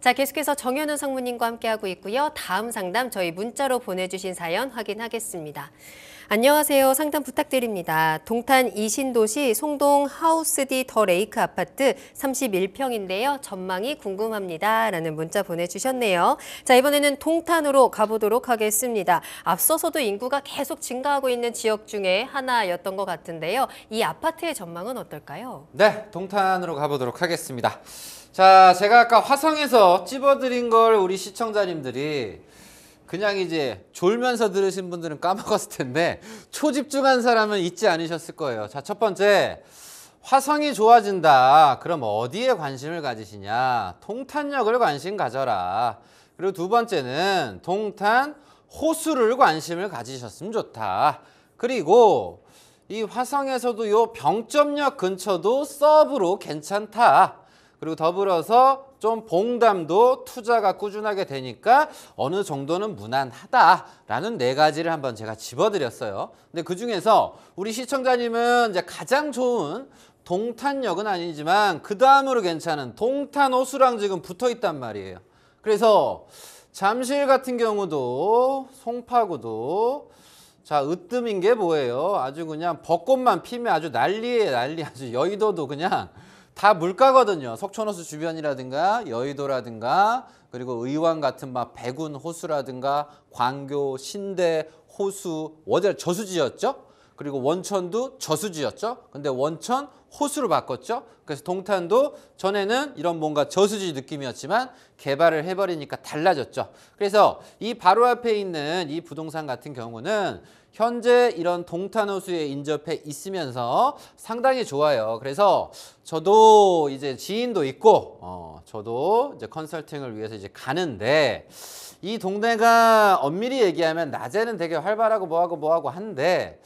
자, 계속해서 정현우 상무님과 함께하고 있고요. 다음 상담 저희 문자로 보내주신 사연 확인하겠습니다. 안녕하세요. 상담 부탁드립니다. 동탄 이신도시 송동 하우스디 더 레이크 아파트 31평인데요. 전망이 궁금합니다. 라는 문자 보내주셨네요. 자, 이번에는 동탄으로 가보도록 하겠습니다. 앞서서도 인구가 계속 증가하고 있는 지역 중에 하나였던 것 같은데요. 이 아파트의 전망은 어떨까요? 네, 동탄으로 가보도록 하겠습니다. 자 제가 아까 화성에서 찝어드린 걸 우리 시청자님들이 그냥 이제 졸면서 들으신 분들은 까먹었을 텐데 초집중한 사람은 잊지 않으셨을 거예요 자첫 번째 화성이 좋아진다 그럼 어디에 관심을 가지시냐 동탄역을 관심 가져라 그리고 두 번째는 동탄 호수를 관심을 가지셨으면 좋다 그리고 이 화성에서도 요 병점역 근처도 서브로 괜찮다 그리고 더불어서 좀 봉담도 투자가 꾸준하게 되니까 어느 정도는 무난하다라는 네 가지를 한번 제가 집어드렸어요. 근데 그 중에서 우리 시청자님은 이제 가장 좋은 동탄역은 아니지만 그 다음으로 괜찮은 동탄호수랑 지금 붙어 있단 말이에요. 그래서 잠실 같은 경우도 송파구도 자 으뜸인 게 뭐예요? 아주 그냥 벚꽃만 피면 아주 난리에 난리 아주 여의도도 그냥 다 물가거든요. 석촌호수 주변이라든가 여의도라든가 그리고 의왕 같은 막 백운 호수라든가 광교, 신대, 호수, 원래 저수지였죠? 그리고 원천도 저수지였죠. 근데 원천 호수로 바꿨죠. 그래서 동탄도 전에는 이런 뭔가 저수지 느낌이었지만 개발을 해버리니까 달라졌죠. 그래서 이 바로 앞에 있는 이 부동산 같은 경우는 현재 이런 동탄호수에 인접해 있으면서 상당히 좋아요. 그래서 저도 이제 지인도 있고, 어, 저도 이제 컨설팅을 위해서 이제 가는데, 이 동네가 엄밀히 얘기하면 낮에는 되게 활발하고 뭐하고 뭐하고 한데,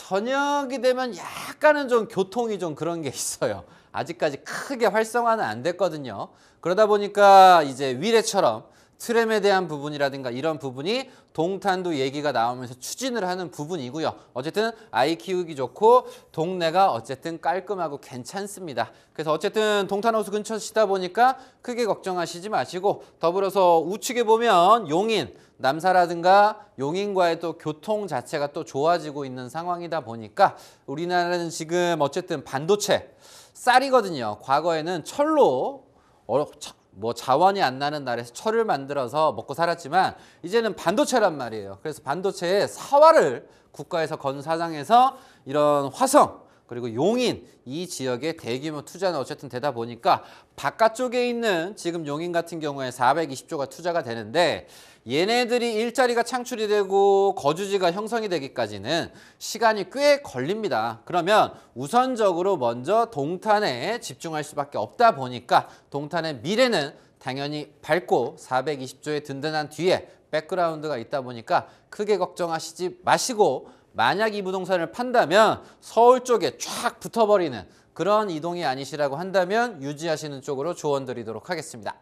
저녁이 되면 약간은 좀 교통이 좀 그런 게 있어요. 아직까지 크게 활성화는 안 됐거든요. 그러다 보니까 이제 위례처럼 트램에 대한 부분이라든가 이런 부분이 동탄도 얘기가 나오면서 추진을 하는 부분이고요. 어쨌든 아이 키우기 좋고 동네가 어쨌든 깔끔하고 괜찮습니다. 그래서 어쨌든 동탄호수 근처시다 보니까 크게 걱정하시지 마시고 더불어서 우측에 보면 용인 남사라든가 용인과의 또 교통 자체가 또 좋아지고 있는 상황이다 보니까 우리나라는 지금 어쨌든 반도체 쌀이거든요. 과거에는 철로 어, 뭐 자원이 안 나는 나라에서 철을 만들어서 먹고 살았지만 이제는 반도체란 말이에요. 그래서 반도체의 사활을 국가에서 건 사장에서 이런 화성 그리고 용인 이지역의 대규모 투자는 어쨌든 되다 보니까 바깥쪽에 있는 지금 용인 같은 경우에 420조가 투자가 되는데 얘네들이 일자리가 창출이 되고 거주지가 형성이 되기까지는 시간이 꽤 걸립니다. 그러면 우선적으로 먼저 동탄에 집중할 수밖에 없다 보니까 동탄의 미래는 당연히 밝고 420조에 든든한 뒤에 백그라운드가 있다 보니까 크게 걱정하시지 마시고 만약 이 부동산을 판다면 서울 쪽에 쫙 붙어버리는 그런 이동이 아니시라고 한다면 유지하시는 쪽으로 조언드리도록 하겠습니다.